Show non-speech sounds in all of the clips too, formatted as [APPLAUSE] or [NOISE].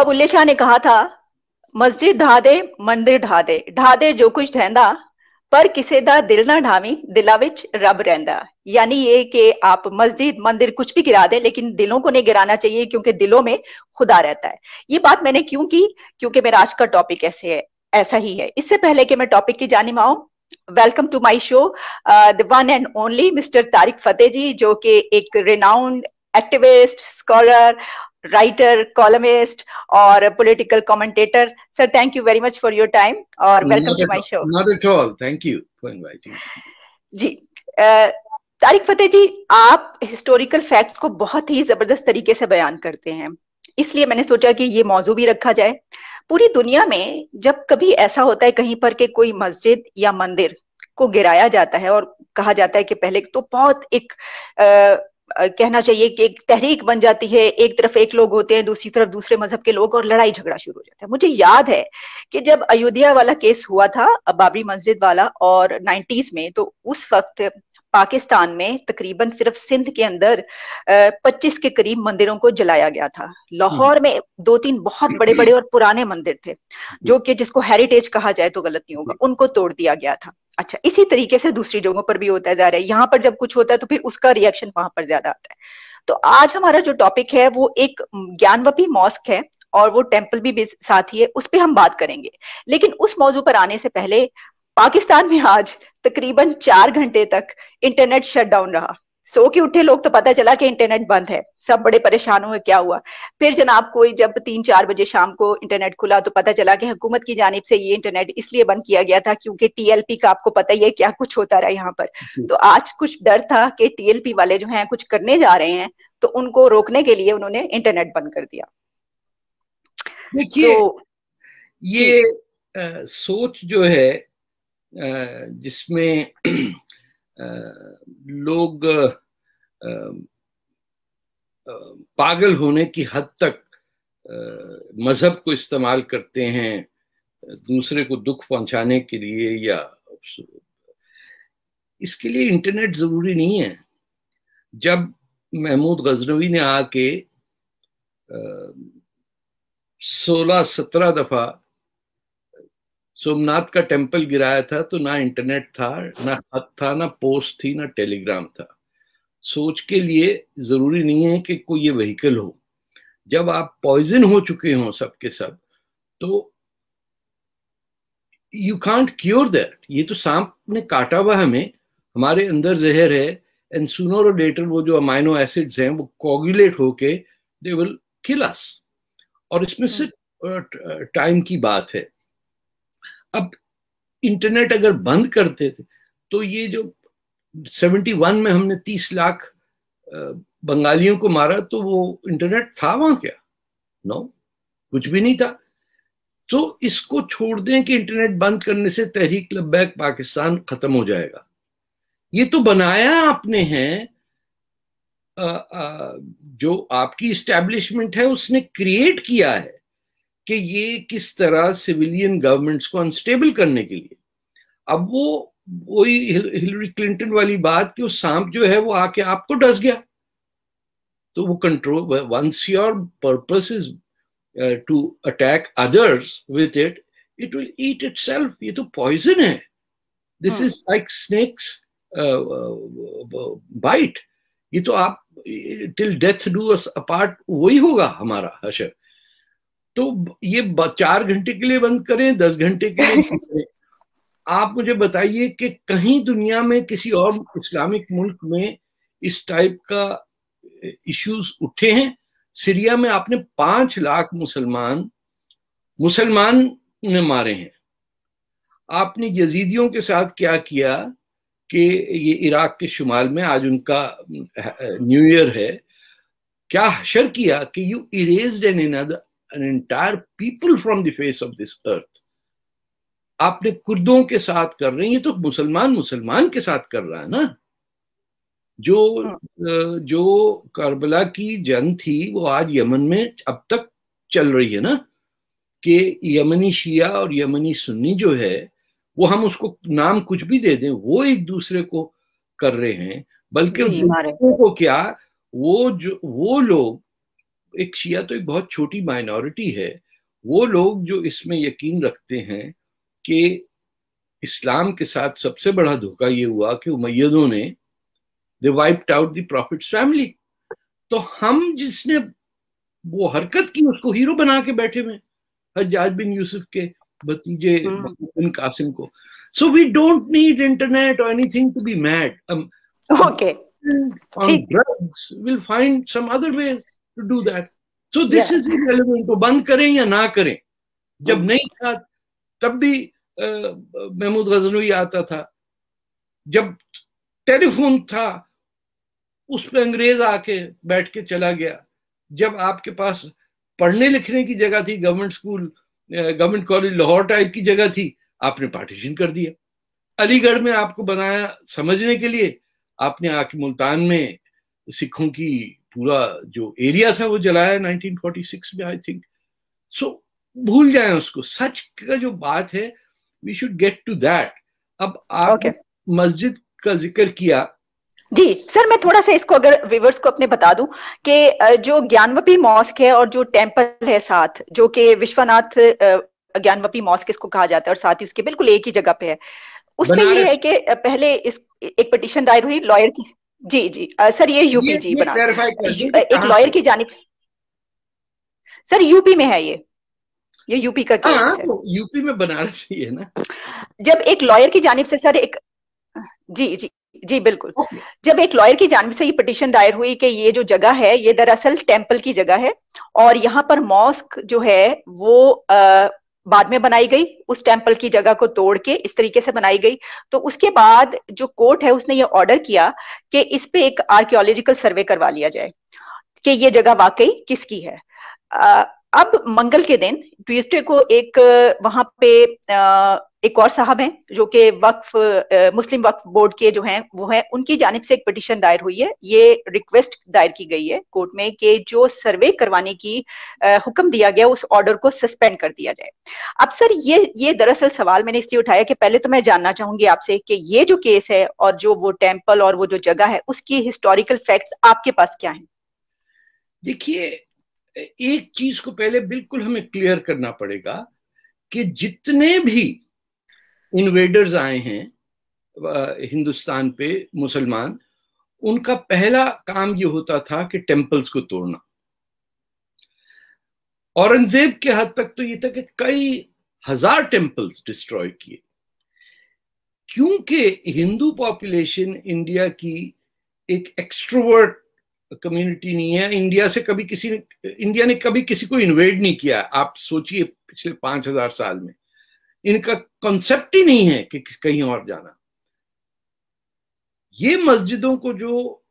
अब उल्ले शाह ने कहा था मस्जिद ढा दे मंदिर ढा दे ढा दे जो कुछ ढहदा पर किसे दा दिल ना ਢਾਵੀ दिला विच रब ਰਹਿੰਦਾ यानी ये कि आप मस्जिद मंदिर कुछ भी गिरा दें लेकिन दिलों को नहीं गिराना चाहिए क्योंकि दिलों में खुदा रहता है ये बात मैंने क्यों की क्योंकि मेरा आज का टॉपिक ऐसे है ऐसा ही है इससे पहले कि मैं टॉपिक की जानी माऊं welcome to my show the one and only mister Tarek Fatah ji जो कि एक renowned activist scholar writer columnist और political commentator sir thank you very much for your time और welcome to my show not at all thank you for inviting ji Tarek Fatah ji आप historical facts को बहुत ही जबरदस्त तरीके से बयान करते हैं इसलिए मैंने सोचा कि ये मौजू भी रखा जाए पूरी दुनिया में जब कभी ऐसा होता है कहीं पर के कोई मस्जिद या मंदिर को गिराया जाता है और कहा जाता है कि पहले तो बहुत एक कहना चाहिए कि एक तहरीक बन जाती है एक तरफ एक लोग होते हैं दूसरी तरफ दूसरे मजहब के लोग और लड़ाई झगड़ा शुरू हो जाता है मुझे याद है कि जब अयोध्या वाला केस हुआ था बाबरी मस्जिद वाला और नाइन्टीज में तो उस वक्त पाकिस्तान में तकरीबन सिर्फ सिंध के अंदर 25 के करीब मंदिरों को जलाया गया था लाहौर में दो तीन बहुत बड़े बड़े और पुराने मंदिर थे जो कि जिसको हेरिटेज कहा जाए तो गलत नहीं होगा उनको तोड़ दिया गया था अच्छा इसी तरीके से दूसरी जगहों पर भी होता है जा रहा है यहाँ पर जब कुछ होता है तो फिर उसका रिएक्शन वहां पर ज्यादा आता है तो आज हमारा जो टॉपिक है वो एक ज्ञानवपी मॉस्क है और वो टेम्पल भी साथ ही है उस पर हम बात करेंगे लेकिन उस मौजू पर आने से पहले पाकिस्तान में आज तकरीबन चार घंटे तक इंटरनेट शटडाउन रहा सो के उठे लोग तो पता चला कि इंटरनेट बंद है सब बड़े परेशान हुए क्या हुआ फिर जनाब कोई जब तीन चार बजे शाम को इंटरनेट खुला तो पता चला कि हुकूमत की जानब से ये इंटरनेट इसलिए बंद किया गया था क्योंकि टीएलपी का आपको पता ही है क्या कुछ होता रहा यहाँ पर तो आज कुछ डर था कि टीएलपी वाले जो है कुछ करने जा रहे हैं तो उनको रोकने के लिए उन्होंने इंटरनेट बंद कर दिया देखिए तो, ये आ, सोच जो है जिसमें लोग पागल होने की हद तक मज़हब को इस्तेमाल करते हैं दूसरे को दुख पहुंचाने के लिए या इसके लिए इंटरनेट ज़रूरी नहीं है जब महमूद गजनवी ने आके सोलह सत्रह दफ़ा सोमनाथ का टेम्पल गिराया था तो ना इंटरनेट था ना खत था ना पोस्ट थी ना टेलीग्राम था सोच के लिए जरूरी नहीं है कि कोई ये व्हीकल हो जब आप पॉइजन हो चुके हो सबके सब तो यू कांट क्योर दैट ये तो सांप ने काटा हुआ हमें हमारे अंदर जहर है एंड सुनोर और वो जो अमाइनो एसिड्स हैं वो कॉगुलेट होके दे विल किल अस और इसमें हम्म। सिर्फ टाइम की बात है अब इंटरनेट अगर बंद करते थे तो ये जो 71 में हमने 30 लाख बंगालियों को मारा तो वो इंटरनेट था वहां क्या नो कुछ भी नहीं था तो इसको छोड़ दें कि इंटरनेट बंद करने से तहरीक लबैक पाकिस्तान खत्म हो जाएगा ये तो बनाया आपने हैं जो आपकी इस्टेब्लिशमेंट है उसने क्रिएट किया है कि ये किस तरह सिविलियन गवर्नमेंट्स को अनस्टेबल करने के लिए अब वो वही हिलरी क्लिंटन वाली बात कि वो सांप जो है वो आके आपको डस गया तो वो control once your purpose is to attack others with it it will eat it ये तो पॉइजन है this is like snakes bite ये तो आप till death do us apart वही होगा हमारा हशर तो ये चार घंटे के लिए बंद करें दस घंटे के लिए करें [LAUGHS] आप मुझे बताइए कि कहीं दुनिया में किसी और इस्लामिक मुल्क में इस टाइप का इश्यूज उठे हैं सीरिया में आपने पांच लाख मुसलमान मुसलमान ने मारे हैं आपने यजीदियों के साथ क्या किया कि ये इराक के शुमाल में आज उनका न्यू ईयर है क्या शर किया कि you erase an another an entire people from the face of this earth आपने कुर्दों के साथ कर रहे हैं ये तो मुसलमान मुसलमान के साथ कर रहा है ना जो हाँ। जो करबला की जंग थी वो आज यमन में अब तक चल रही है ना कि यमनी शिया और यमनी सुन्नी जो है वो हम उसको नाम कुछ भी दे दें वो एक दूसरे को कर रहे हैं बल्कि को क्या वो जो वो लोग एक शिया तो एक बहुत छोटी माइनॉरिटी है वो लोग जो इसमें यकीन रखते हैं कि इस्लाम के साथ सबसे बड़ा धोखा ये हुआ कि उमैदों ने they wiped out the prophet family तो हम जिसने वो हरकत की उसको हीरो बना के बैठे हुए हजाज बिन यूसुफ के भतीजे हम्म। बिन कासिम को so we don't need internet और anything to be mad okay on drugs, we'll find some to do that so this is is irrelevant. तो बंद करें या ना करें जब hmm. नहीं था तब भी महमूद गजनवी आता था जब टेलीफोन था उस पर अंग्रेज आके बैठ के चला गया जब आपके पास पढ़ने लिखने की जगह थी government school government college Lahore type की जगह थी आपने पार्टीशन कर दिया अलीगढ़ में आपको बनाया समझने के लिए आपने आके मुल्तान में सिखों की पूरा जो एरिया था वो जलाया 1946 में आई थिंक सो भूल जाए उसको सच का जो बात है we should get to that अब आप okay. मस्जिद का जिक्र किया जी सर मैं थोड़ा सा इसको अगर व्यूवर्स को अपने बता दूं कि जो ज्ञानवपी मॉस्क है और जो टेंपल है साथ जो कि विश्वनाथ ज्ञानवपी मॉस्क इसको कहा जाता है और साथ ही उसके बिल्कुल एक ही जगह पे है उसमें ये है कि पहले इस एक पटिशन दायर हुई लॉयर की जी जी आ, सर ये यूपी जी बना एक लॉयर की जानी सर यूपी में है ये ये यूपी का केस हाँ, है तो यूपी में बनारस ही है ना जब एक लॉयर की जानब से सर एक जी जी जी बिल्कुल जब एक लॉयर की जानब से ये पिटिशन दायर हुई कि ये जो जगह है ये दरअसल टेम्पल की जगह है और यहाँ पर मॉस्क जो है वो बाद में बनाई गई उस टेम्पल की जगह को तोड़ के इस तरीके से बनाई गई तो उसके बाद जो कोर्ट है उसने ये ऑर्डर किया कि इस पे एक आर्कियोलॉजिकल सर्वे करवा लिया जाए कि ये जगह वाकई किसकी है आ, अब मंगल के दिन ट्यूजडे को एक वहां पे आ, एक और साहब हैं जो कि वक्फ मुस्लिम वक्फ बोर्ड के जो हैं वो हैं उनकी जानब से एक पटिशन दायर हुई है ये रिक्वेस्ट दायर की गई है कोर्ट में कि जो सर्वे करवाने की हुक्म दिया गया उस ऑर्डर को सस्पेंड कर दिया जाए अब सर ये ये दरअसल सवाल मैंने इसलिए उठाया कि पहले तो मैं जानना चाहूंगी आपसे कि ये जो केस है और जो वो टेम्पल और वो जो जगह है उसकी हिस्टोरिकल फैक्ट्स आपके पास क्या है देखिए एक चीज को पहले बिल्कुल हमें क्लियर करना पड़ेगा कि जितने भी इन्वेडर्स आए हैं हिंदुस्तान पे मुसलमान उनका पहला काम ये होता था कि टेम्पल्स को तोड़ना औरंगजेब के हद तक तो ये था कि कई हजार टेम्पल्स डिस्ट्रॉय किए क्योंकि हिंदू पॉपुलेशन इंडिया की एक एक्सट्रोवर्ट कम्युनिटी नहीं है इंडिया से कभी किसी ने इंडिया ने कभी किसी को इन्वेड नहीं किया आप सोचिए पिछले पांच हजार साल में इनका कॉन्सेप्ट ही नहीं है कि कहीं और जाना ये मस्जिदों को जो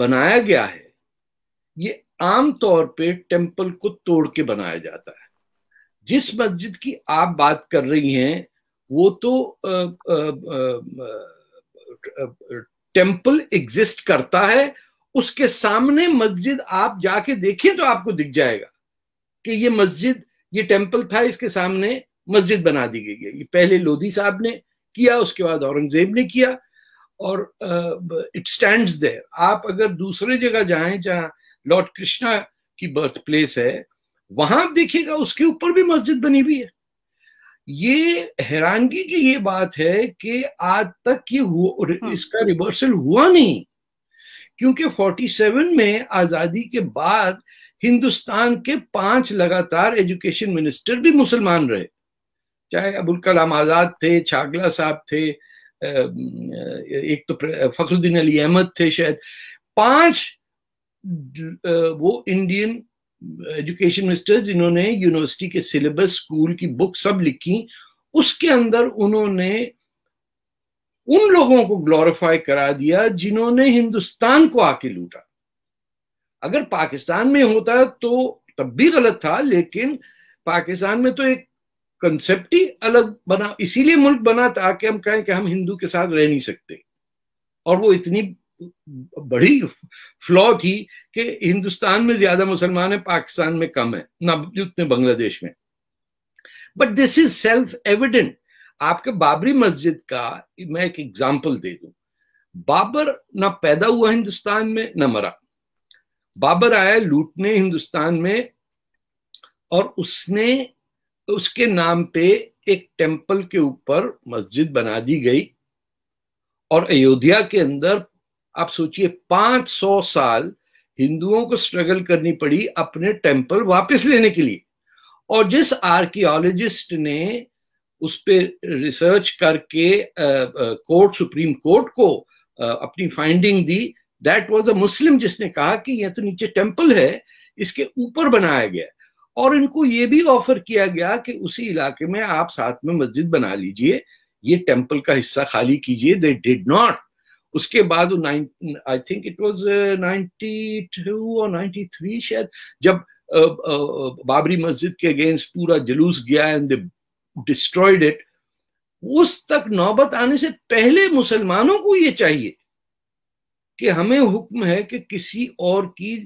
बनाया गया है ये आम तौर पे टेम्पल को तोड़ के बनाया जाता है जिस मस्जिद की आप बात कर रही हैं वो तो टेम्पल एग्जिस्ट करता है उसके सामने मस्जिद आप जाके देखिए तो आपको दिख जाएगा कि ये मस्जिद ये टेम्पल था इसके सामने मस्जिद बना दी गई है ये पहले लोधी साहब ने किया उसके बाद औरंगजेब ने किया और इट स्टैंड देयर आप अगर दूसरे जगह जाए जहां लॉर्ड कृष्णा की बर्थ प्लेस है वहां आप देखिएगा उसके ऊपर भी मस्जिद बनी हुई है ये हैरानगी की ये बात है कि आज तक ये हुआ हाँ। इसका रिवर्सल हुआ नहीं क्योंकि 47 में आजादी के बाद हिंदुस्तान के पांच लगातार एजुकेशन मिनिस्टर भी मुसलमान रहे चाहे अबुल कलाम आज़ाद थे छागला साहब थे एक तो फखरुद्दीन अली अहमद थे शायद पांच वो इंडियन एजुकेशन मिनिस्टर जिन्होंने यूनिवर्सिटी के सिलेबस स्कूल की बुक सब लिखी उसके अंदर उन्होंने उन लोगों को ग्लोरीफाई करा दिया जिन्होंने हिंदुस्तान को आके लूटा अगर पाकिस्तान में होता तो तब भी गलत था लेकिन पाकिस्तान में तो एक कंसेप्ट ही अलग बना इसीलिए मुल्क बना ताकि हम कहें कि हम हिंदू के साथ रह नहीं सकते और वो इतनी बड़ी फ्लॉ थी कि हिंदुस्तान में ज्यादा मुसलमान है पाकिस्तान में कम है ना उतने बांग्लादेश में but this is self evident आपके बाबरी मस्जिद का मैं एक एग्जाम्पल दे दू बाबर ना पैदा हुआ हिंदुस्तान में ना मरा बाबर आया लूटने हिंदुस्तान में और उसने उसके नाम पे एक टेम्पल के ऊपर मस्जिद बना दी गई और अयोध्या के अंदर आप सोचिए 500 साल हिंदुओं को स्ट्रगल करनी पड़ी अपने टेम्पल वापस लेने के लिए और जिस आर्कियोलॉजिस्ट ने उस पर रिसर्च करके कोर्ट सुप्रीम कोर्ट को आ, अपनी फाइंडिंग दी दैट वाज अ मुस्लिम जिसने कहा कि यह तो नीचे टेम्पल है इसके ऊपर बनाया गया और इनको ये भी ऑफर किया गया कि उसी इलाके में आप साथ में मस्जिद बना लीजिए ये टेम्पल का हिस्सा खाली कीजिए दे डिड नॉट उसके बाद I think it ninety two और थ्री शायद जब बाबरी मस्जिद के अगेंस्ट पूरा जुलूस गया एंड दे डिस्ट्रॉयड इट उस तक नौबत आने से पहले मुसलमानों को ये चाहिए कि हमें हुक्म है कि किसी और की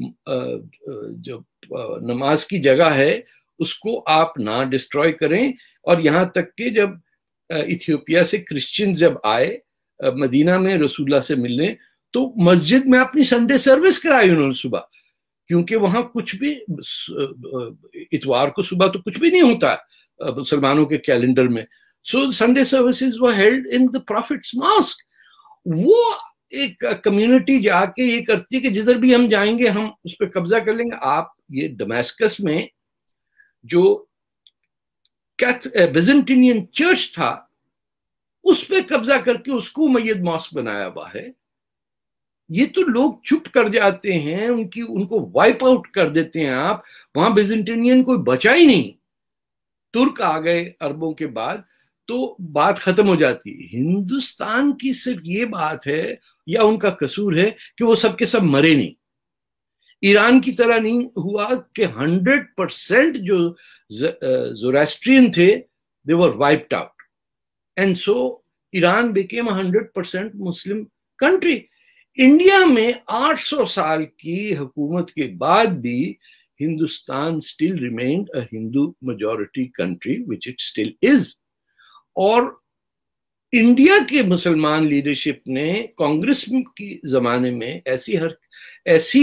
जो नमाज की जगह है उसको आप ना डिस्ट्रॉय करें और यहाँ तक कि जब इथियोपिया से क्रिश्चियन जब आए मदीना में रसूल्ला से मिलने तो मस्जिद में अपनी संडे सर्विस कराई उन्होंने सुबह क्योंकि वहां कुछ भी इतवार को सुबह तो कुछ भी नहीं होता मुसलमानों के कैलेंडर में so Sunday service held in the prophet's mosque वो एक कम्युनिटी जाके ये करती है कि जिधर भी हम जाएंगे हम उस पर कब्जा कर लेंगे आप ये डोमेस्कस में जो बिजेंटिनियन चर्च था उस पर कब्जा करके उसको मैयद मॉस्क बनाया हुआ है ये तो लोग चुप कर जाते हैं उनकी उनको वाइप आउट कर देते हैं आप वहां बिजेंटिनियन कोई बचा ही नहीं तुर्क आ गए अरबों के बाद तो बात खत्म हो जाती है हिंदुस्तान की सिर्फ ये बात है या उनका कसूर है कि वो सबके सब मरे नहीं ईरान की तरह नहीं हुआ कि हंड्रेड परसेंट जो जोरेस्ट्रियन थे they were wiped out and so Iran became hundred percent Muslim country India में 800 साल की हुकूमत के बाद भी Hindustan still remained a Hindu majority country which it still is और इंडिया के मुसलमान लीडरशिप ने कांग्रेस के जमाने में ऐसी हर ऐसी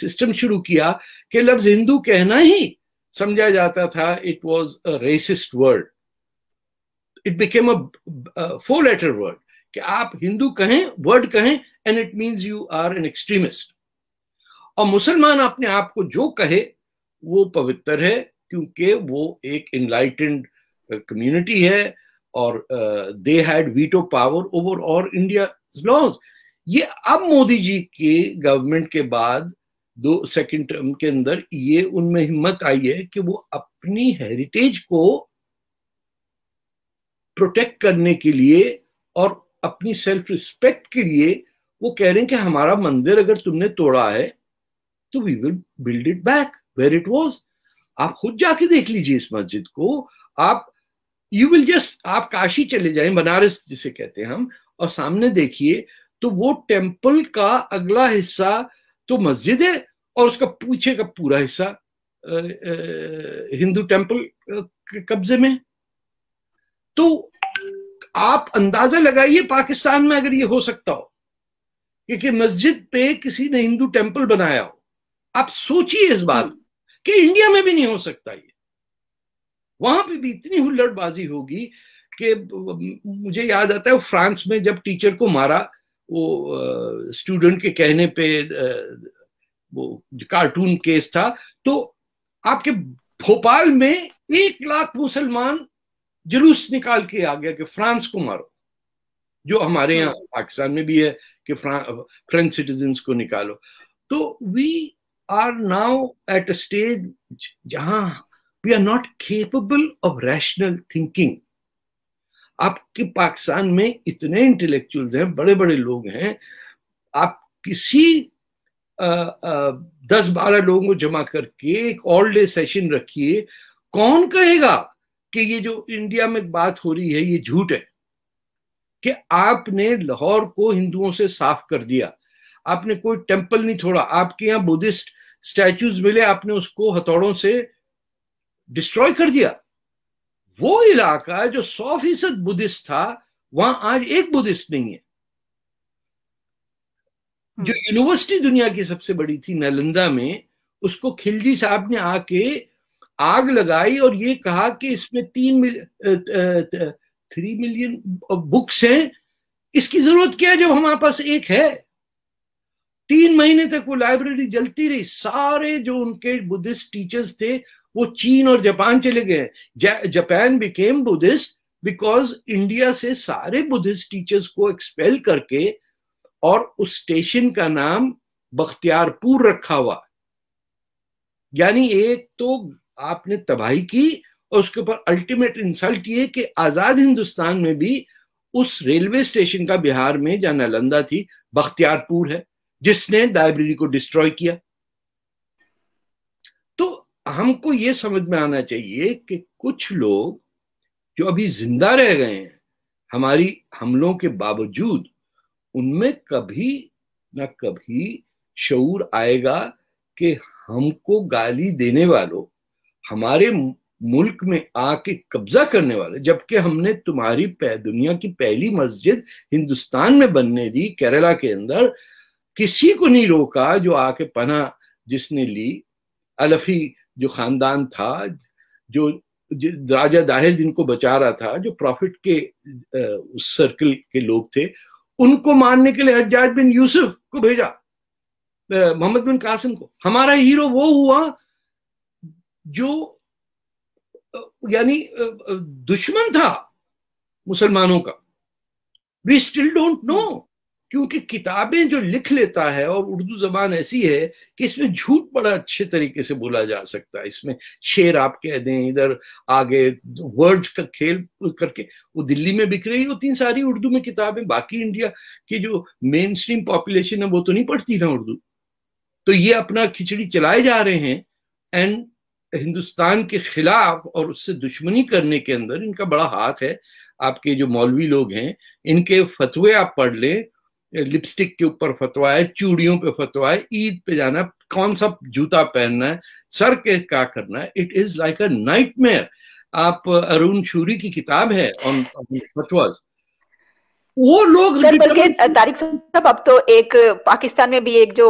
सिस्टम शुरू किया कि लफ्ज हिंदू कहना ही समझा जाता था it was a racist word it became a four letter word कि आप हिंदू कहें वर्ड कहें and it means you are an extremist और मुसलमान अपने आप को जो कहे वो पवित्र है क्योंकि वो एक इनलाइटेंड कम्युनिटी है और they had veto power over all India laws ये अब मोदी जी के गवर्नमेंट के बाद दो सेकंड टर्म के अंदर ये उनमें हिम्मत आई है कि वो अपनी हेरिटेज को प्रोटेक्ट करने के लिए और अपनी सेल्फ रिस्पेक्ट के लिए वो कह रहे हैं कि हमारा मंदिर अगर तुमने तोड़ा है तो we will build it back where it was आप खुद जाके देख लीजिए इस मस्जिद को आप यू विल जस्ट आप काशी चले जाए बनारस जिसे कहते हैं हम और सामने देखिए तो वो टेम्पल का अगला हिस्सा तो मस्जिद है और उसका पीछे का पूरा हिस्सा हिंदू टेम्पल कब्जे में तो आप अंदाजा लगाइए पाकिस्तान में अगर ये हो सकता हो क्योंकि मस्जिद पे किसी ने हिंदू टेम्पल बनाया हो आप सोचिए इस बात हम्म। कि इंडिया में भी नहीं हो सकता ये वहां पे भी इतनी हुल्लड़बाजी होगी कि मुझे याद आता है फ्रांस में जब टीचर को मारा वो स्टूडेंट के कहने पे वो कार्टून केस था तो आपके भोपाल में एक लाख मुसलमान जुलूस निकाल के आ गया कि फ्रांस को मारो जो हमारे यहाँ हाँ। पाकिस्तान में भी है कि फ्रेंच सिटीजन को निकालो तो we are now at a stage जहां we are not capable of rational thinking आपके पाकिस्तान में इतने इंटेलेक्चुअल्स हैं बड़े बड़े लोग हैं आप किसी दस बारह लोगों को जमा करके एक ऑल डे सेशन रखिए कौन कहेगा कि ये जो इंडिया में बात हो रही है ये झूठ है कि आपने लाहौर को हिंदुओं से साफ कर दिया आपने कोई टेम्पल नहीं छोड़ा आपके यहाँ बुद्धिस्ट स्टैचूज मिले आपने उसको हथौड़ों से डिस्ट्रॉय कर दिया वो इलाका जो सौ फीसद बुद्धिस्ट था वहां आज एक बुद्धिस्ट नहीं है हम्म। जो यूनिवर्सिटी दुनिया की सबसे बड़ी थी नालंदा में उसको खिलजी साहब ने आके आग लगाई और ये कहा कि इसमें तीन मिल थ्री मिलियन बुक्स हैं इसकी जरूरत क्या है जब हमारे पास एक है तीन महीने तक वो लाइब्रेरी जलती रही सारे जो उनके बुद्धिस्ट टीचर्स थे वो चीन और जापान चले गए Japan became Buddhist because India से सारे बुद्धिस्ट टीचर्स को एक्सपेल करके और उस स्टेशन का नाम बख्तियारपुर रखा हुआ यानी एक तो आपने तबाही की और उसके ऊपर अल्टीमेट इंसल्ट ये कि आजाद हिंदुस्तान में भी उस रेलवे स्टेशन का बिहार में जहां नालंदा थी बख्तियारपुर है जिसने लाइब्रेरी को डिस्ट्रॉय किया हमको ये समझ में आना चाहिए कि कुछ लोग जो अभी जिंदा रह गए हैं हमारी हमलों के बावजूद उनमें कभी ना कभी शूर आएगा कि हमको गाली देने वालों हमारे मुल्क में आके कब्जा करने वाले जबकि हमने तुम्हारी दुनिया की पहली मस्जिद हिंदुस्तान में बनने दी केरला के अंदर किसी को नहीं रोका जो आके पना जिसने ली अलफी जो खानदान था जो राजा दाहिर जिनको बचा रहा था जो प्रॉफिट के उस सर्कल के लोग थे उनको मारने के लिए हजाज बिन यूसुफ को भेजा मोहम्मद बिन कासिम को हमारा हीरो वो हुआ जो यानी दुश्मन था मुसलमानों का वी स्टिल डोंट नो क्योंकि किताबें जो लिख लेता है और उर्दू जबान ऐसी है कि इसमें झूठ बड़ा अच्छे तरीके से बोला जा सकता है इसमें शेर आप कह दें इधर आगे वर्ड्स का खेल करके वो दिल्ली में बिक रही होती सारी उर्दू में किताबें बाकी इंडिया की जो मेन स्ट्रीम पॉपुलेशन है वो तो नहीं पढ़ती ना उर्दू तो ये अपना खिचड़ी चलाए जा रहे हैं एंड हिंदुस्तान के खिलाफ और उससे दुश्मनी करने के अंदर इनका बड़ा हाथ है आपके जो मौलवी लोग हैं इनके फतवे आप पढ़ लें लिपस्टिक के ऊपर फतवा है चूड़ियों पे फतवा है ईद पे जाना कौन सा जूता पहनना है सर के क्या करना है it is like a night आप अरुण शूरी की किताब है ऑन फतवाज वो लोग तारिक साहब अब तो एक पाकिस्तान में भी एक जो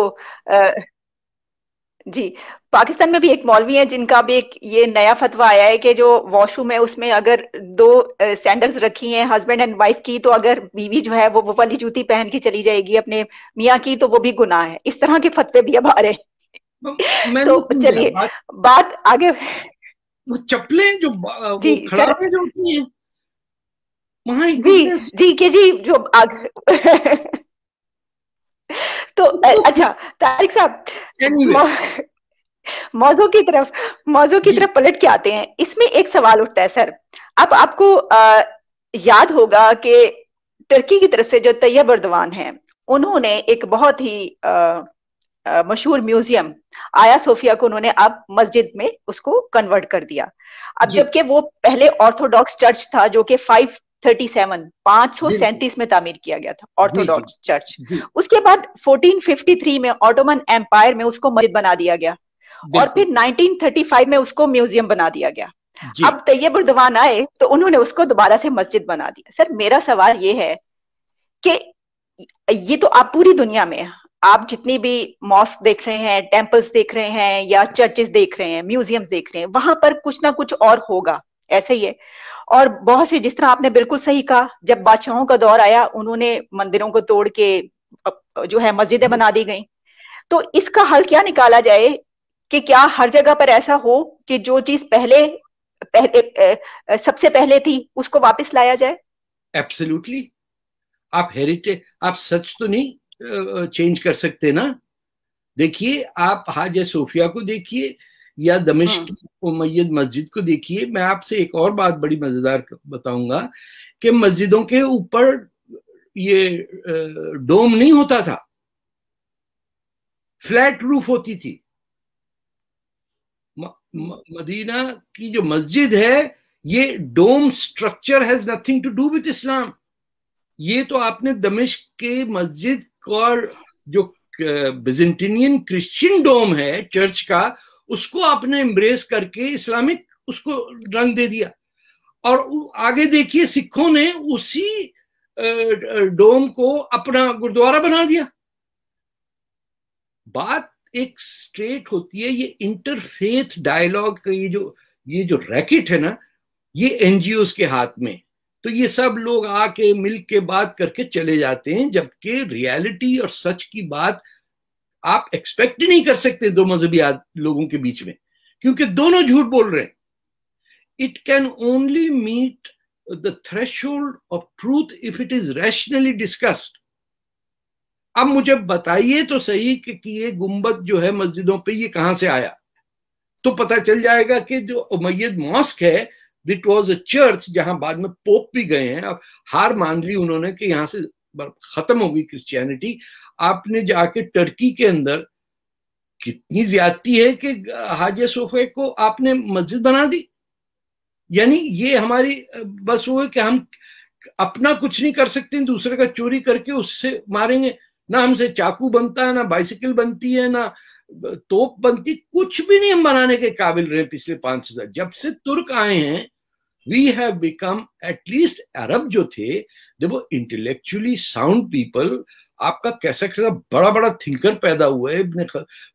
जी पाकिस्तान में भी एक मौलवी है जिनका भी एक ये नया फतवा आया है कि जो वॉशरूम है उसमें अगर दो सैंडल्स रखी हैं हस्बैंड एंड वाइफ की तो अगर बीवी जो है वो वो वाली जूती पहन के चली जाएगी अपने मियाँ की तो वो भी गुनाह है इस तरह के फतवे भी अब आ रहे हैं तो चलिए बात, आगे वो चप्पलें जो जी जो जी जी के जी जो आग... [LAUGHS] तो, तो अच्छा तारिक साहब मौजों की तरफ मौजों की तरफ पलट के आते हैं इसमें एक सवाल उठता है सर अब आपको आ, याद होगा कि टर्की की तरफ से जो तैयब अर्दवान है उन्होंने एक बहुत ही मशहूर म्यूजियम आया सोफिया को उन्होंने अब मस्जिद में उसको कन्वर्ट कर दिया अब जबकि वो पहले ऑर्थोडॉक्स चर्च था जो कि फाइव थर्टी में तामीर किया गया था ऑर्थोडॉक्स चर्च उसके बाद 1453 में ऑटोमन एम्पायर में उसको मस्जिद बना दिया गया और फिर 1935 में उसको म्यूजियम बना दिया गया अब तैयब उर्दवान आए तो उन्होंने उसको दोबारा से मस्जिद बना दिया सर मेरा सवाल ये है कि ये तो आप पूरी दुनिया में आप जितनी भी मॉस्क देख रहे हैं टेम्पल्स देख रहे हैं या चर्चेस देख रहे हैं म्यूजियम्स देख रहे हैं वहां पर कुछ ना कुछ और होगा ऐसा ही है और बहुत सी जिस तरह आपने बिल्कुल सही कहा जब बादशाहों का दौर आया उन्होंने मंदिरों को तोड़ के जो है मस्जिदें बना दी गई तो इसका हल क्या निकाला जाए कि क्या हर जगह पर ऐसा हो कि जो चीज पहले पहले सबसे पहले थी उसको वापस लाया जाए एब्सोल्युटली आप हेरिटेज आप सच तो नहीं चेंज कर सकते ना देखिए आप हाज सोफिया को देखिए या दमिश हाँ। की मस्जिद को देखिए मैं आपसे एक और बात बड़ी मजेदार बताऊंगा कि मस्जिदों के ऊपर ये डोम नहीं होता था फ्लैट रूफ होती थी म, म, मदीना की जो मस्जिद है ये dome structure has nothing to do with Islam ये तो आपने दमिश के मस्जिद और जो बिजेंटिनियन क्रिश्चियन डोम है चर्च का उसको आपने एम्ब्रेस करके इस्लामिक उसको रंग दे दिया और आगे देखिए सिखों ने उसी डोम को अपना गुरुद्वारा बना दिया बात एक स्ट्रेट होती है ये इंटरफेथ डायलॉग का ये जो ये जो रैकेट है ना ये एनजीओ के हाथ में तो ये सब लोग आके मिल के बात करके चले जाते हैं जबकि रियलिटी और सच की बात आप एक्सपेक्ट ही नहीं कर सकते दो मजहबी लोगों के बीच में क्योंकि दोनों झूठ बोल रहे हैं it can only meet the threshold of truth if it is rationally discussed. अब मुझे बताइए तो सही कि, कि ये गुंबद जो है मस्जिदों पे ये कहां से आया तो पता चल जाएगा कि जो मैयद मॉस्क है इट वॉज अ चर्च जहां बाद में पोप भी गए हैं अब हार मान ली उन्होंने कि यहां से खत्म हो गई क्रिश्चियनिटी आपने जाके टर्की के अंदर कितनी ज्यादती है कि हाजिया सोफे को आपने मस्जिद बना दी यानी ये हमारी बस वो है कि हम अपना कुछ नहीं कर सकते दूसरे का चोरी करके उससे मारेंगे ना हमसे चाकू बनता है ना बाइसिकल बनती है ना तोप बनती कुछ भी नहीं हम बनाने के काबिल रहे पिछले पांच हजार जब से तुर्क आए हैं we have become at least Arab जो थे जब वो इंटेलेक्चुअली साउंड पीपल आपका कैसा कैसा बड़ा बड़ा थिंकर पैदा हुआ है इब्ने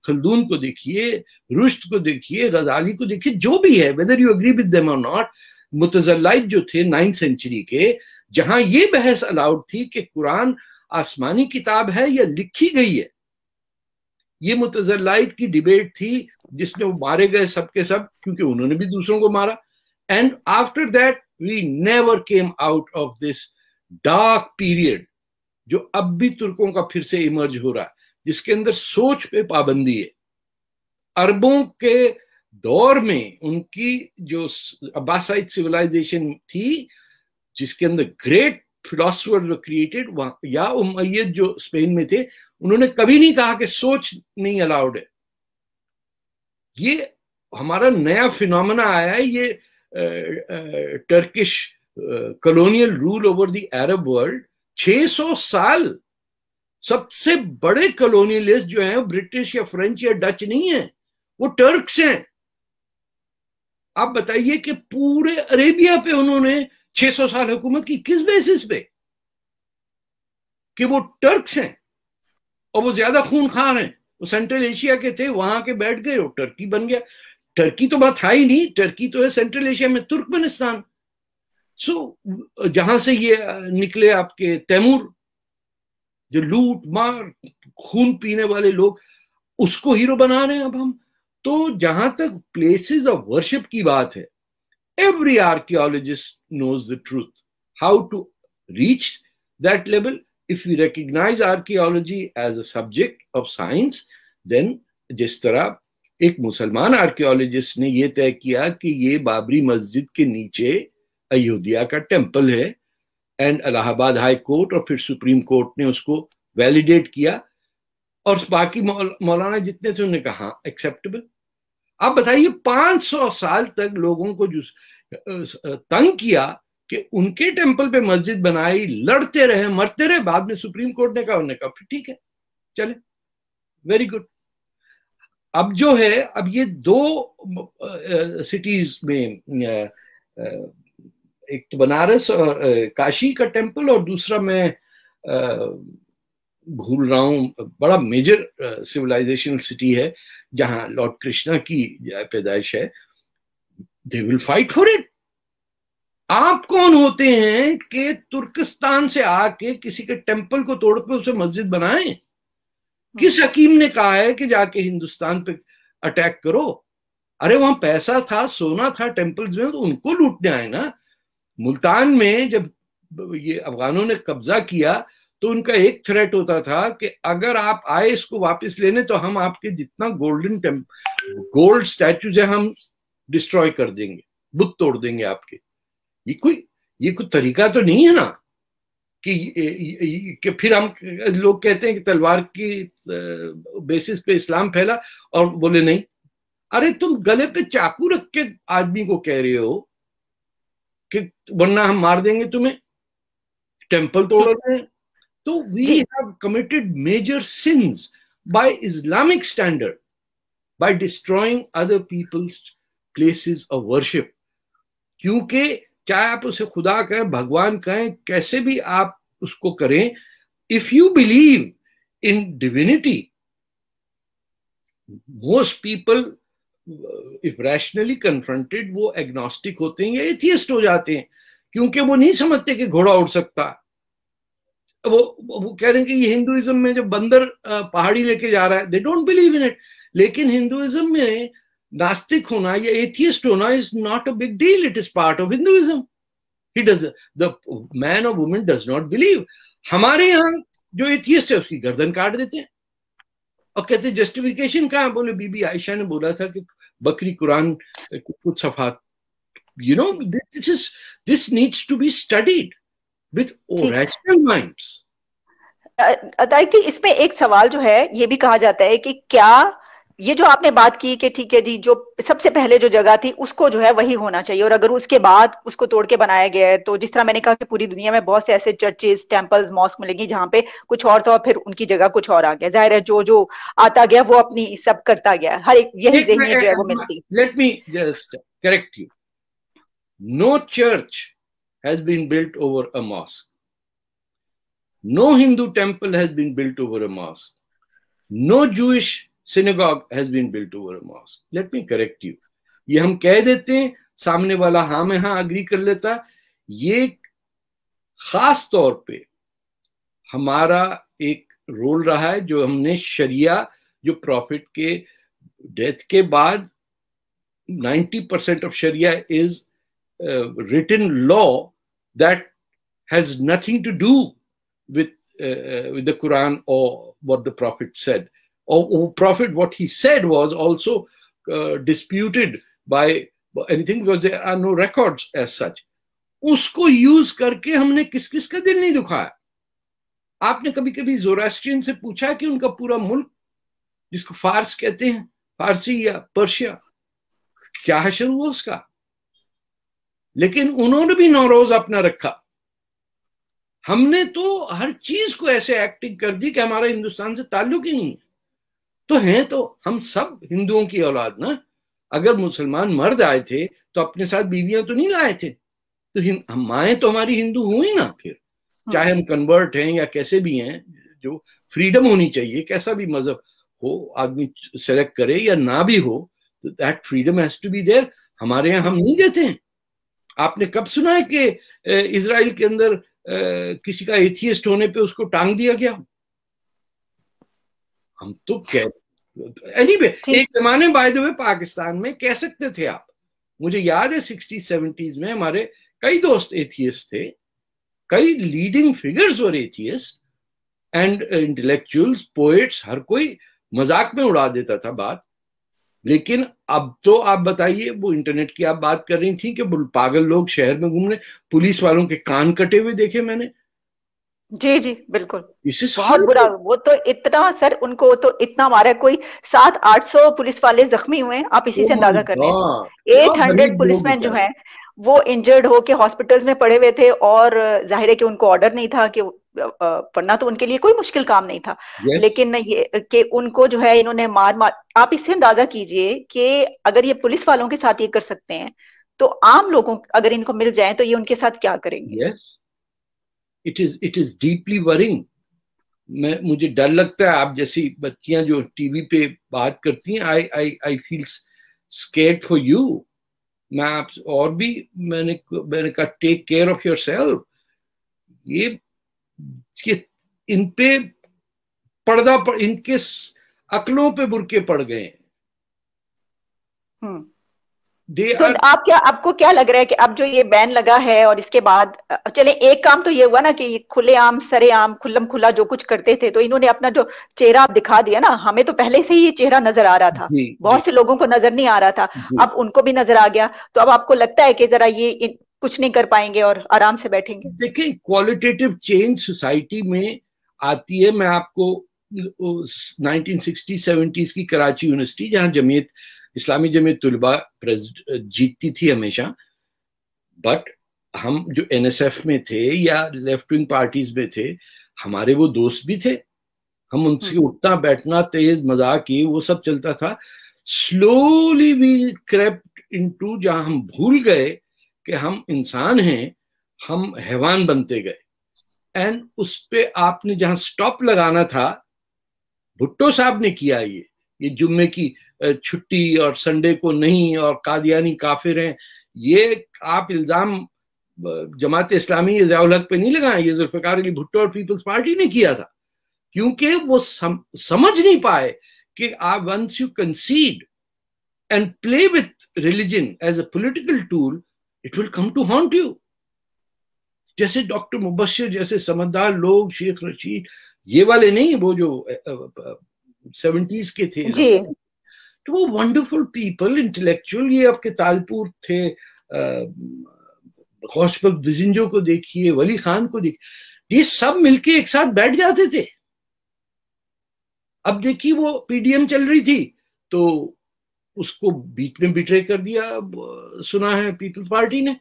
खलदून को देखिए रुश्त को देखिए गजाली को देखिए जो भी है whether you agree with them और नॉट मुतजलाइट जो थे नाइन्थ सेंचुरी के जहां ये बहस अलाउड थी कि कुरान आसमानी किताब है या लिखी गई है ये मुतजलाइट की डिबेट थी जिसमें वो मारे गए सबके सब क्योंकि उन्होंने भी दूसरों को मारा and after that we never came out of this dark period जो अब भी तुर्कों का फिर से इमर्ज हो रहा है जिसके अंदर सोच पे पाबंदी है अरबों के दौर में उनकी जो अब्बासाइड सिविलाइजेशन थी जिसके अंदर ग्रेट फिलोसफर जो क्रिएटेड या उमैद जो स्पेन में थे उन्होंने कभी नहीं कहा कि सोच नहीं अलाउड है ये हमारा नया फिनोमेना आया है ये Turkish colonial rule over the Arab world 600 साल सबसे बड़े कॉलोनियलिस्ट जो हैं ब्रिटिश या फ्रेंच या डच नहीं है वो टर्क्स हैं आप बताइए कि पूरे अरेबिया पे उन्होंने 600 साल हुकूमत की किस बेसिस पे कि वो टर्क्स हैं और वो ज्यादा खून खान हैं वो सेंट्रल एशिया के थे वहां के बैठ गए और टर्की बन गया टर्की तो बात था ही नहीं टर्की तो है सेंट्रल एशिया में तुर्कमेनिस्तान सो so, जहां से ये निकले आपके तैमूर जो लूट मार खून पीने वाले लोग उसको हीरो बना रहे हैं अब हम तो जहां तक प्लेसेस ऑफ वर्शिप की बात है every archaeologist knows the truth how to reach that level if you recognise archaeology as a subject of science then जिस तरह एक मुसलमान आर्कियोलॉजिस्ट ने यह तय किया कि ये बाबरी मस्जिद के नीचे अयोध्या का टेम्पल है एंड अलाहाबाद हाई कोर्ट और फिर सुप्रीम कोर्ट ने उसको वैलिडेट किया और बाकी मौलाना जितने थे उन्होंने कहा एक्सेप्टेबल आप बताइए 500 साल तक लोगों को तंग किया कि उनके टेम्पल पे मस्जिद बनाई लड़ते रहे मरते रहे बाद में सुप्रीम कोर्ट ने कहा उन्होंने कहा फिर ठीक है चले वेरी गुड अब जो है अब ये दो सिटीज में एक तो बनारस और काशी का टेम्पल और दूसरा मैं भूल रहा हूँ बड़ा मेजर सिविलाइजेशन सिटी है जहां लॉर्ड कृष्णा की पैदाइश है they will fight for it आप कौन होते हैं कि तुर्किस्तान से आके किसी के टेम्पल को तोड़ पे उसे मस्जिद बनाए किस हाँ। हकीम ने कहा है कि जाके हिंदुस्तान पे अटैक करो अरे वहां पैसा था सोना था टेम्पल्स में तो उनको लूटने आए ना मुल्तान में जब ये अफगानों ने कब्जा किया तो उनका एक थ्रेट होता था कि अगर आप आए इसको वापस लेने तो हम आपके जितना गोल्डन गोल्ड स्टैचूज है हम डिस्ट्रॉय कर देंगे बुत तोड़ देंगे आपके ये कोई ये कोई तरीका तो नहीं है ना कि कि फिर हम लोग कहते हैं कि तलवार की बेसिस पे इस्लाम फैला और बोले नहीं अरे तुम गले पे चाकू रख के आदमी को कह रहे हो कि वरना हम मार देंगे तुम्हें टेम्पल तोड़ रहे तो we have committed major sins by Islamic standard by destroying other people's places of worship क्योंकि चाहे आप उसे खुदा कहें भगवान कहें कैसे भी आप उसको करें if you believe in divinity most people if rationally confronted वो एग्नोस्टिक होते हैं या एथियस्ट हो जाते हैं क्योंकि वो नहीं समझते कि घोड़ा उड़ सकता वो वो कह रहे हैं कि ये हिंदुइज्म में जब बंदर पहाड़ी लेके जा रहा है they don't believe in it लेकिन हिंदुइज्म में नास्तिक होना या एथियस्ट होना is not a big deal it is part of Hinduism ही डज द मैन और वुमेन डज नॉट बिलीव हमारे यहाँ जो एथियस्ट है उसकी गर्दन काट देते हैं और कहते जस्टिफिकेशन कहा बोले बीबी आयशा ने बोला था कि Bakri Quran, Qutb Safat. You know, this, this is this needs to be studied with rational minds. दाइट जी इसमें एक सवाल जो है ये भी कहा जाता है कि क्या ये जो आपने बात की कि ठीक है जी जो सबसे पहले जो जगह थी उसको जो है वही होना चाहिए और अगर उसके बाद उसको तोड़ के बनाया गया है तो जिस तरह मैंने कहा कि पूरी दुनिया में बहुत से ऐसे चर्चेस टेम्पल्स मॉस्क मिलेंगी जहाँ पे कुछ और और फिर उनकी जगह कुछ और आ गया जाहिर है जो जो आता गया वो अपनी सब करता गया हर एक यही जहनी जो है वो मिलती let me just correct you no church has been built over a mosque no Hindu temple has been built over a mosque no Jewish synagogue has been built over a mosque. Let me correct ये हम कह देते हैं सामने वाला हा में हाँ अग्री कर लेता ये खास तौर पे हमारा एक रोल रहा है जो हमने शरिया जो प्रॉफिट के डेथ के बाद 90 percent of sharia is written law that has nothing to do with with the Quran और what the prophet said or prophet what he said was also uh, disputed by anything because there are no records as such उसको use करके हमने किस किस का दिल नहीं दुखाया आपने कभी कभी जोरास्ट्रियन से पूछा कि उनका पूरा मुल्क जिसको फारस कहते हैं फारसी या पर्शिया क्या हशर हुआ उसका लेकिन उन्होंने भी नौरोज अपना रखा हमने तो हर चीज को ऐसे एक्टिंग कर दी कि हमारा हिंदुस्तान से ताल्लुक ही नहीं है तो हैं तो हम सब हिंदुओं की औलाद ना अगर मुसलमान मर्द आए थे तो अपने साथ बीवियां तो नहीं लाए थे तो हम माए तो हमारी हिंदू हुई ना फिर हाँ। चाहे हम कन्वर्ट हैं या कैसे भी हैं जो फ्रीडम होनी चाहिए कैसा भी मजहब हो आदमी सेलेक्ट करे या ना भी हो तो that freedom has to be there हमारे यहाँ हम नहीं देते हैं आपने कब सुना है कि इसराइल के अंदर किसी का एथियस्ट होने पे उसको टांग दिया गया हम तो कह anyway, एक जमाने बाय द वे पाकिस्तान में कह सकते थे आप मुझे याद है सिक्सटी सेवेंटीज में हमारे कई दोस्त एथियस थे कई लीडिंग फिगर्स और एथियस एंड इंटेलेक्चुअल्स पोएट्स हर कोई मजाक में उड़ा देता था बात लेकिन अब तो आप बताइए वो इंटरनेट की आप बात कर रही थी कि पागल लोग शहर में घूमने पुलिस वालों के कान कटे हुए देखे मैंने जी जी बिल्कुल बहुत बुरा तो- वो तो इतना सर उनको तो इतना मारा कोई सात आठ सौ पुलिस वाले जख्मी हुए आप इसी से oh अंदाजा कर रहे हैं एट हंड्रेड पुलिसमैन जो है वो इंजर्ड होके हॉस्पिटल्स में पड़े हुए थे और जाहिर है कि उनको ऑर्डर नहीं था कि पढ़ना तो उनके लिए कोई मुश्किल काम नहीं था yes. लेकिन ये कि उनको जो है इन्होंने मार मार आप इससे अंदाजा कीजिए कि अगर ये पुलिस वालों के साथ ये कर सकते हैं तो आम लोगों अगर इनको मिल जाए तो ये उनके साथ क्या करेंगे yes. It is it is deeply worrying मैं मुझे डर लगता है आप जैसी बच्चियां जो टीवी पे बात करती हैं I I I feel scared for you मैं आप और भी मैंने मैंने कहा take care of yourself ये, इनपे इन पे पर्दा पर इनके अकलों पे बुरके पड़ गए हैं hmm. तो are... आप क्या आपको क्या लग रहा है कि अब जो ये बैन लगा है और इसके बाद चले एक काम तो ये हुआ ना कि ये खुले आम सरे आम खुल्लम खुला जो कुछ करते थे तो इन्होंने अपना जो चेहरा आप दिखा दिया ना हमें तो पहले से ही ये चेहरा नजर आ रहा था बहुत से लोगों को नजर नहीं आ रहा था अब उनको भी नजर आ गया तो अब आपको लगता है कि जरा ये इन, कुछ नहीं कर पाएंगे और आराम से बैठेंगे देखिए क्वालिटेटिव चेंज सोसाइटी में आती है मैं आपको नाइनटीन सिक्सटी की कराची यूनिवर्सिटी जहाँ जमीयत इस्लामी जमीत तलबा जीतती थी हमेशा बट हम जो एफ में थे या लेफ्ट विंग पार्टीज में थे हमारे वो दोस्त भी थे हम उनसे हम्म। उठना बैठना तेज मजाक ये वो सब चलता था स्लोली वी क्रेप्ट टू जहां हम भूल गए कि हम इंसान हैं हम हैवान बनते गए एंड उस पर आपने जहां स्टॉप लगाना था भुट्टो साहब ने किया ये ये जुम्मे की छुट्टी और संडे को नहीं और कादियानी काफिर हैं ये आप इल्ज़ाम जमात इस्लामी जयालक पे नहीं लगाए ये जुल्फिकार अली भुट्टो और पीपल्स पार्टी ने किया था क्योंकि वो सम, समझ नहीं पाए कि आप once you concede and play with religion as a political tool it will come to haunt you जैसे डॉक्टर मुबशर जैसे समझदार लोग शेख रशीद ये वाले नहीं वो जो सेवेंटीज के थे तो वो वंडरफुल पीपल इंटेलेक्चुअल ये आपके तालपुर थे गौशबक बिजिंजो को देखिए वली खान को देखिए ये सब मिलके एक साथ बैठ जाते थे अब देखिए वो पीडीएम चल रही थी तो उसको बीच में बिट्रे कर दिया सुना है पीपल्स पार्टी ने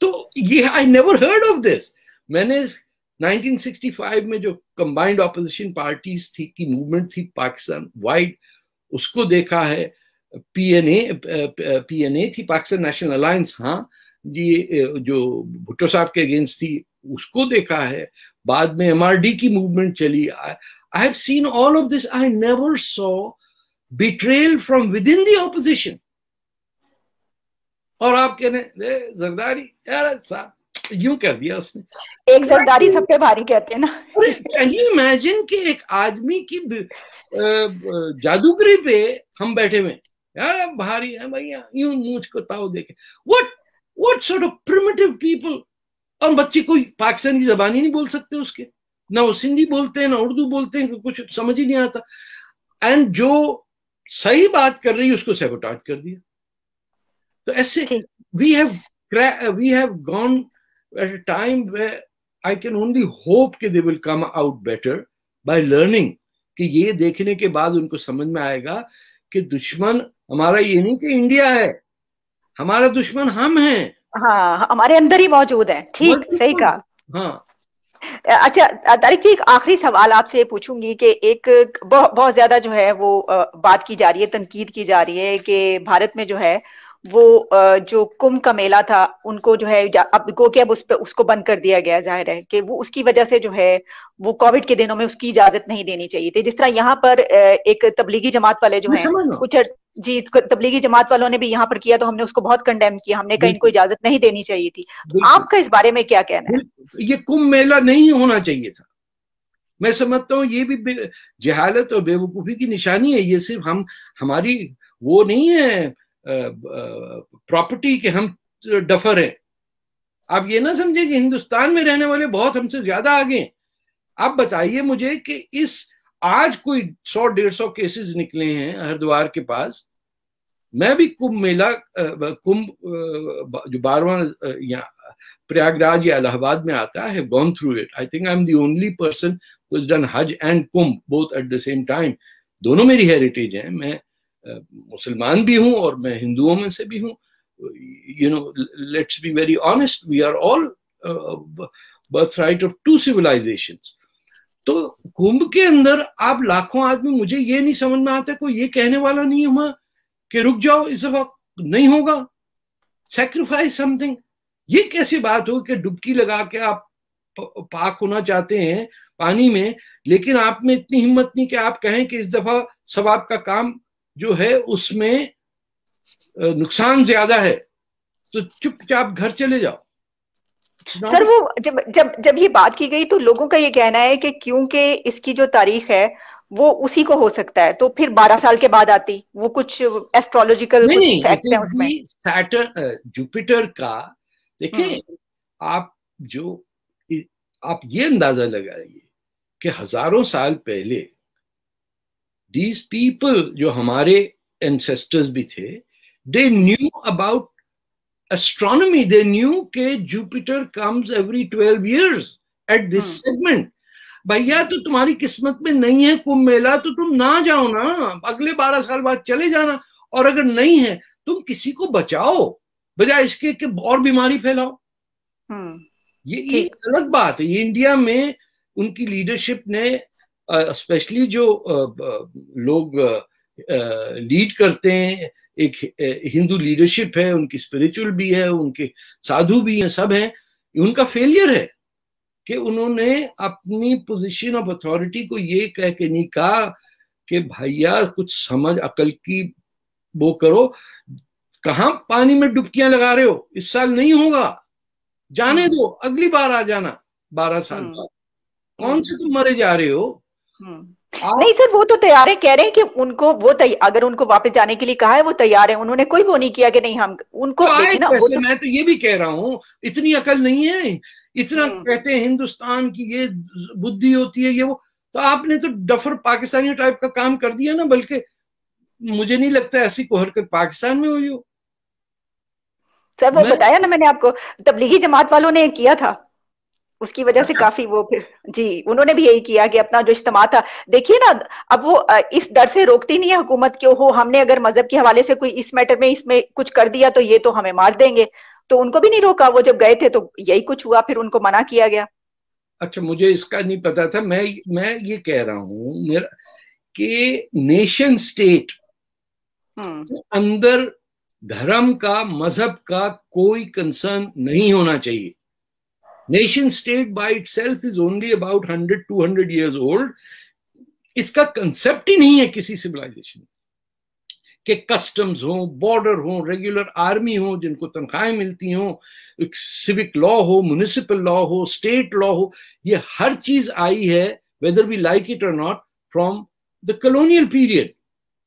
तो ये I never heard of this मैंने 1965 में जो कंबाइंड ऑपोजिशन पार्टीज थी की मूवमेंट थी पाकिस्तान वाइड उसको देखा है पीएनए पीएनए थी पाकिस्तान नेशनल अलायंस हाँ ये जो भुट्टो साहब के अगेंस्ट थी उसको देखा है बाद में एमआरडी की मूवमेंट चली I have seen all of this I never saw betrayal from within the opposition और आप कहने जरदारी साहब यूं कर दिया उसने एक सरदारी सब पे भारी कहते हैं ना कैन यू इमेजिन कि एक आदमी की जादूगरी पे हम बैठे हुए यार भारी है भैया यूं मूछ को ताओ देखे what what sort of primitive people और बच्चे कोई पाकिस्तान की जबान ही नहीं बोल सकते उसके ना वो सिंधी बोलते हैं ना उर्दू बोलते हैं कुछ समझ ही नहीं आता एंड जो सही बात कर रही है उसको सेबोटाट कर दिया तो ऐसे we have we have gone at a time where I can only hope कि they will come out better by learning कि ये देखने के बाद उनको समझ में आएगा कि दुश्मन हमारा ये नहीं कि इंडिया है हमारा दुश्मन हम हैं हाँ हमारे अंदर ही मौजूद है ठीक सही कहा हाँ अच्छा तारिक जी एक आखिरी सवाल आपसे पूछूंगी कि एक बहुत बहुत ज्यादा जो है वो बात की जा रही है तनकीद की जा रही है कि भारत में जो है वो जो कुंभ का मेला था उनको जो है अब गो अब उस पर उसको बंद कर दिया गया जाहिर है कि वो उसकी वजह से जो है वो कोविड के दिनों में उसकी इजाजत नहीं देनी चाहिए थी जिस तरह यहाँ पर एक तबलीगी जमात वाले जो है कुछ जी तबलीगी जमात वालों ने भी यहाँ पर किया तो हमने उसको बहुत कंडेम किया हमने कहा इनको इजाजत नहीं देनी चाहिए थी तो आपका इस बारे में क्या कहना है ये कुंभ मेला नहीं होना चाहिए था मैं समझता हूँ ये भी जहालत और बेवकूफी की निशानी है ये सिर्फ हम हमारी वो नहीं है प्रॉपर्टी के हम डफर हैं आप ये ना समझे कि हिंदुस्तान में रहने वाले बहुत हमसे ज्यादा आगे हैं आप बताइए मुझे कि इस आज कोई सौ डेढ़ सौ केसेस निकले हैं हरिद्वार के पास मैं भी कुंभ मेला कुंभ जो बारवा या प्रयागराज या इलाहाबाद में आता है gone through it I think I am the only person done hajj and Kumbh both at the same time दोनों मेरी हेरिटेज है मैं मुसलमान भी हूं और मैं हिंदुओं में से भी हूँ you know let's be very honest we are all birth right of to civilisation तो कुंभ के अंदर आप लाखों आदमी मुझे ये नहीं समझ में आता कोई ये कहने वाला नहीं हुआ कि रुक जाओ इस दफा नहीं होगा सेक्रीफाइस समथिंग ये कैसी बात हो कि डुबकी लगा के आप पाक होना चाहते हैं पानी में लेकिन आप में इतनी हिम्मत नहीं कि आप कहें कि इस दफा सब आपका काम जो है उसमें नुकसान ज्यादा है तो चुपचाप घर चले जाओ सर वो जब जब जब ये बात की गई तो लोगों का ये कहना है कि क्योंकि इसकी जो तारीख है वो उसी को हो सकता है तो फिर 12 साल के बाद आती वो कुछ एस्ट्रोलॉजिकल नहीं, है उसमें जुपिटर का देखिए हम्म। आप जो आप ये अंदाजा लगाइए कि हजारों साल पहले दीज पीपल जो हमारे एंसेस्टर्स भी थे they knew about astronomy they knew के Jupiter comes every twelve years at this segment भैया तो तुम्हारी किस्मत में नहीं है कुंभ मेला तो तुम ना जाओ ना अगले बारह साल बाद चले जाना और अगर नहीं है तुम किसी को बचाओ बजाय इसके कि और बीमारी फैलाओ hmm. ये, एक अलग बात है ये इंडिया में उनकी लीडरशिप ने स्पेशली जो लोग लीड करते हैं एक हिंदू लीडरशिप है उनकी स्पिरिचुअल भी है उनके साधु भी हैं सब हैं उनका फेलियर है कि उन्होंने अपनी पोजीशन ऑफ अथॉरिटी को ये कह के नहीं कहा कि भैया कुछ समझ अकल की वो करो कहा पानी में डुबकियां लगा रहे हो इस साल नहीं होगा जाने हम्म। दो अगली बार आ जाना बारह साल हम्म। बाद कौन से तुम मरे जा रहे हो आप... नहीं सर वो तो तैयार है कह रहे हैं कि उनको वो अगर उनको वापस जाने के लिए कहा है वो तैयार है उन्होंने कोई वो नहीं किया कि नहीं हम उनको ना, वो तो... मैं तो ये भी कह रहा हूँ इतनी अकल नहीं है इतना हम्म। कहते हैं हिंदुस्तान की ये बुद्धि होती है ये वो तो आपने तो डफर पाकिस्तानी टाइप का काम कर दिया ना बल्कि मुझे नहीं लगता ऐसी को हरकत पाकिस्तान में हुई हो सर वो बताया ना मैंने आपको तबलीगी जमात वालों ने किया था उसकी वजह से काफी वो फिर जी उन्होंने भी यही किया कि अपना जो इज्तम था देखिए ना अब वो इस डर से रोकती नहीं है हुकूमत के हो हमने अगर मजहब के हवाले से कोई इस मैटर में इसमें कुछ कर दिया तो ये तो हमें मार देंगे तो उनको भी नहीं रोका वो जब गए थे तो यही कुछ हुआ फिर उनको मना किया गया अच्छा मुझे इसका नहीं पता था मैं मैं ये कह रहा हूँ कि नेशन स्टेट हम्म। अंदर धर्म का मजहब का कोई कंसर्न नहीं होना चाहिए nation state by self is only about hundred to hundred years old इसका कंसेप्ट ही नहीं है किसी सिविलाइजेशन के कस्टम्स हो बॉर्डर हो रेगुलर आर्मी हो जिनको तनख्वाहें मिलती हों सिविक लॉ हो म्यूनिसिपल लॉ हो स्टेट लॉ हो ये हर चीज आई है वेदर वी लाइक इट और not from the colonial period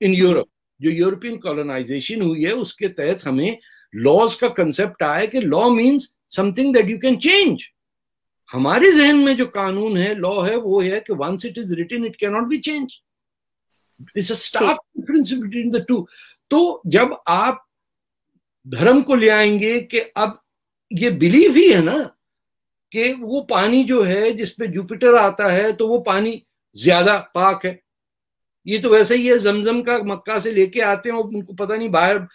in Europe जो यूरोपियन कॉलोनाइजेशन हुई है उसके तहत हमें लॉज का कंसेप्ट आया कि law means something that you can change हमारे जहन में जो कानून है लॉ है वो है कि once it is written it can not be change it's a stark difference between the two तो जब आप धर्म को ले आएंगे कि अब ये बिलीव ही है ना कि वो पानी जो है जिस पे जुपिटर आता है तो वो पानी ज्यादा पाक है ये तो वैसे ही है जमजम का मक्का से लेके आते हैं उनको पता नहीं बाहर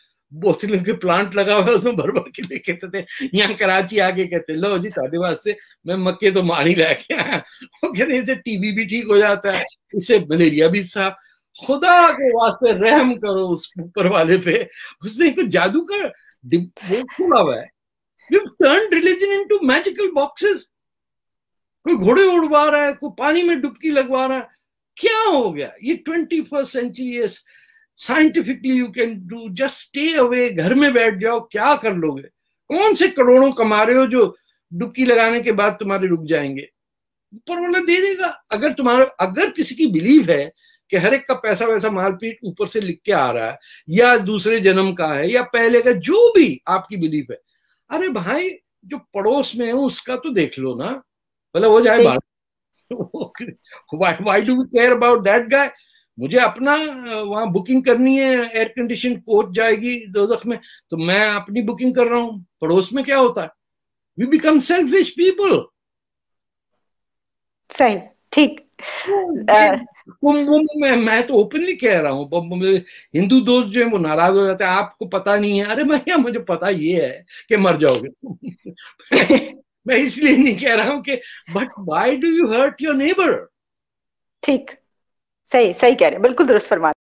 बोतलिन के प्लांट लगा हुआ है उसमें भर भर के लेके थे यहाँ कराची आके कहते लो जी तादे वास्ते मैं मक्के तो माड़ी लाके आया वो कहते इससे टीबी भी ठीक हो जाता है इससे मलेरिया भी साफ खुदा के वास्ते रहम करो उस ऊपर वाले पे उसने एक जादू का वो खुला हुआ है turn religion into magical boxes कोई घोड़े उड़वा रहा है कोई पानी में डुबकी लगवा रहा है क्या हो गया ये twenty first century scientifically you can do just stay away घर में बैठ जाओ क्या कर लोगे कौन से करोड़ों कमा रहे हो जो डुबकी लगाने के बाद तुम्हारे रुक जाएंगे ऊपर वाला दे देगा अगर तुम्हारा अगर किसी की बिलीव है कि हर एक का पैसा वैसा मारपीट ऊपर से लिख के आ रहा है या दूसरे जन्म का है या पहले का जो भी आपकी बिलीफ है अरे भाई जो पड़ोस में है उसका तो देख लो ना मतलब हो जाए why do care about that गाय मुझे अपना वहां बुकिंग करनी है एयर कंडीशन कोच जाएगी दोजख में तो मैं अपनी बुकिंग कर रहा हूं पड़ोस में क्या होता है वी बिकम सेल्फिश पीपल सही ठीक कुंभ में मैं तो ओपनली कह रहा हूँ हिंदू दोस्त जो है वो नाराज हो जाते हैं आपको पता नहीं है अरे भैया मुझे पता ये है कि मर जाओगे [LAUGHS] मैं इसलिए नहीं कह रहा हूँ कि but why do you hurt your neighbour ठीक सही सही कह रहे हैं बिल्कुल दुरुस्त फरमा